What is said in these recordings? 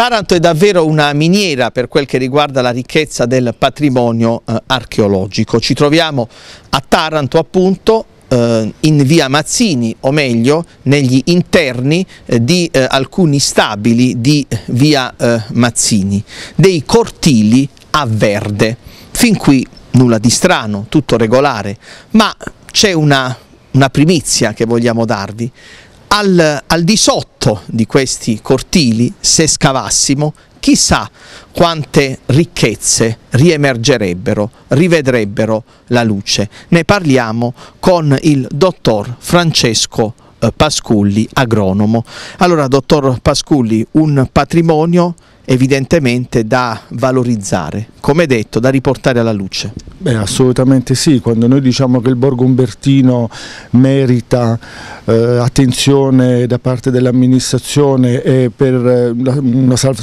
Taranto è davvero una miniera per quel che riguarda la ricchezza del patrimonio eh, archeologico. Ci troviamo a Taranto appunto eh, in via Mazzini o meglio negli interni eh, di eh, alcuni stabili di via eh, Mazzini, dei cortili a verde. Fin qui nulla di strano, tutto regolare, ma c'è una, una primizia che vogliamo darvi al, al di sotto di questi cortili, se scavassimo, chissà quante ricchezze riemergerebbero, rivedrebbero la luce. Ne parliamo con il dottor Francesco eh, Pasculli, agronomo. Allora, dottor Pasculli, un patrimonio evidentemente da valorizzare, come detto, da riportare alla luce. Beh, assolutamente sì, quando noi diciamo che il Borgo Umbertino merita eh, attenzione da parte dell'amministrazione e per eh, la,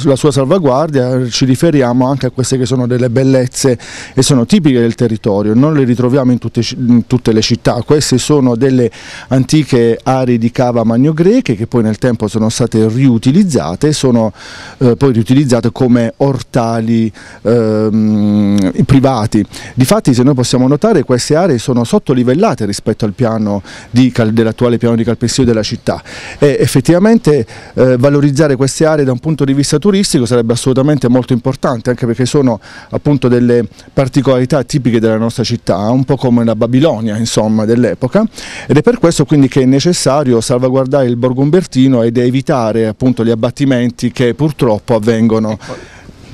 la, sua salvaguardia ci riferiamo anche a queste che sono delle bellezze e sono tipiche del territorio, non le ritroviamo in tutte, in tutte le città, queste sono delle antiche aree di cava magno-greche che poi nel tempo sono state riutilizzate, e sono eh, poi riutilizzate come ortali ehm, privati. Di Infatti se noi possiamo notare queste aree sono sottolivellate rispetto al piano dell'attuale piano di calpestio della città e effettivamente eh, valorizzare queste aree da un punto di vista turistico sarebbe assolutamente molto importante anche perché sono appunto delle particolarità tipiche della nostra città, un po' come la Babilonia insomma dell'epoca ed è per questo quindi che è necessario salvaguardare il borgo umbertino ed evitare appunto gli abbattimenti che purtroppo avvengono.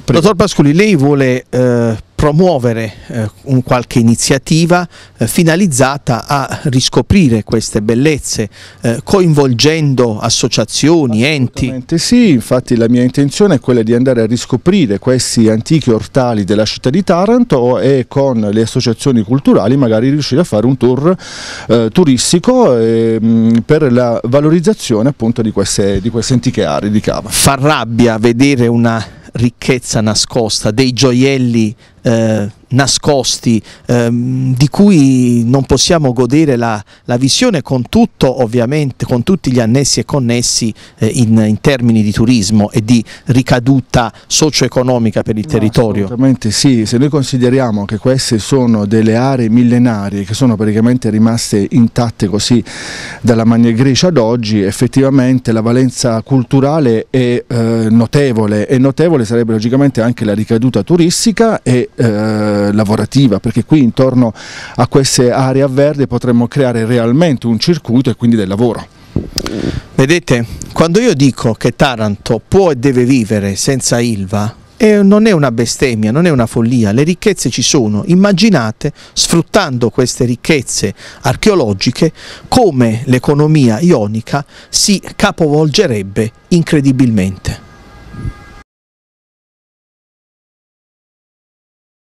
Dottor Pascoli, lei vuole eh promuovere eh, un qualche iniziativa eh, finalizzata a riscoprire queste bellezze, eh, coinvolgendo associazioni, enti? Sì, infatti la mia intenzione è quella di andare a riscoprire questi antichi ortali della città di Taranto e con le associazioni culturali magari riuscire a fare un tour eh, turistico mh, ehm, per la valorizzazione appunto di queste, di queste antiche aree di cava. Fa rabbia vedere una ricchezza nascosta, dei gioielli eh, nascosti ehm, di cui non possiamo godere la, la, visione con tutto ovviamente con tutti gli annessi e connessi eh, in, in, termini di turismo e di ricaduta socio-economica per il no, territorio assolutamente sì se noi consideriamo che queste sono delle aree millenarie che sono praticamente rimaste intatte così dalla Magna Grecia ad oggi effettivamente la valenza culturale è eh, notevole e notevole sarebbe logicamente anche la ricaduta turistica e eh, lavorativa perché qui intorno a queste aree a verde potremmo creare realmente un circuito e quindi del lavoro. Vedete, quando io dico che Taranto può e deve vivere senza Ilva, eh, non è una bestemmia, non è una follia, le ricchezze ci sono, immaginate sfruttando queste ricchezze archeologiche come l'economia ionica si capovolgerebbe incredibilmente.